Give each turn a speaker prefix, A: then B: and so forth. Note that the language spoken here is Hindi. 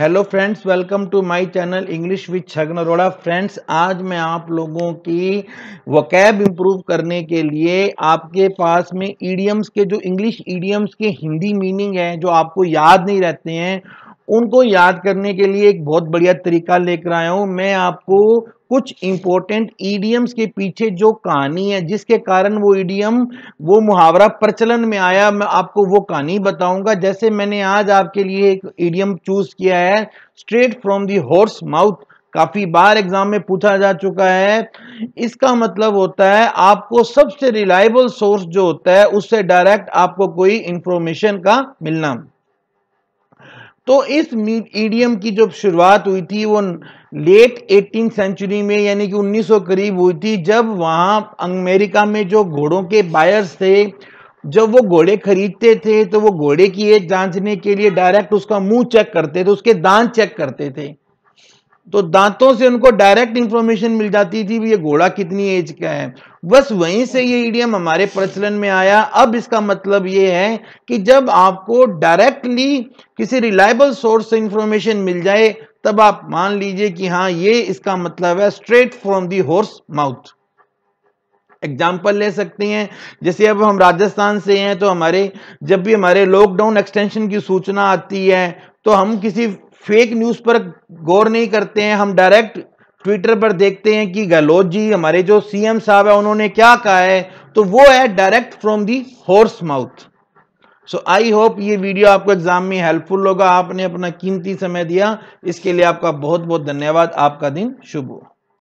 A: hello friends welcome to my channel English with Chhagan Arora friends आज मैं आप लोगों की वकैब इम्प्रूव करने के लिए आपके पास में ईडियम्स के जो इंग्लिश ईडियम्स के हिंदी मीनिंग हैं जो आपको याद नहीं रहते हैं उनको याद करने के लिए एक बहुत बढ़िया तरीका लेकर आया हूं मैं आपको कुछ इंपॉर्टेंट ईडीएम्स के पीछे जो कहानी है जिसके कारण वो ईडीएम वो मुहावरा प्रचलन में आया मैं आपको वो कहानी बताऊंगा जैसे मैंने आज आपके लिए एक ईडीएम चूज किया है straight from the horse mouth काफी बार एग्जाम में पूछा जा चुका है इसका मतलब होता है आपको सबसे रिलायबल सोर्स जो होता है उससे डायरेक्ट आपको कोई इंफॉर्मेशन का मिलना तो इस ईडियम की जो शुरुआत हुई थी वो लेट एटीन सेंचुरी में यानी कि 1900 करीब हुई थी जब वहाँ अमेरिका में जो घोड़ों के बायर्स थे जब वो घोड़े खरीदते थे तो वो घोड़े की एज जांचने के लिए डायरेक्ट उसका मुंह चेक करते थे उसके दांत चेक करते थे तो दांतों से उनको डायरेक्ट इंफॉर्मेशन मिल जाती थी भी ये घोड़ा कितनी एज का है बस वहीं से ये ईडियम हमारे प्रचलन में आया अब इसका मतलब ये है कि जब आपको डायरेक्टली किसी रिलायबल सोर्स से इंफॉर्मेशन मिल जाए तब आप मान लीजिए कि हाँ ये इसका मतलब है straight from the horse mouth example ले सकते हैं जैसे अब हम राजस्थान से हैं तो हमारे जब भी हमारे लॉकडाउन एक्सटेंशन की सूचना आती है तो हम किसी फेक न्यूज़ पर गौर नहीं करते हैं हम डायरेक्ट ट्विटर पर देखते हैं कि गहलोत जी हमारे जो सीएम साहब है उन्होंने क्या कहा है तो वो है direct from the horse mouth so I hope ये वीडियो आपको एग्जाम में हेल्पफुल होगा आपने अपना कीमती समय दिया इसके लिए आपका बहुत बहुत धन्यवाद आपका दिन शुभ हो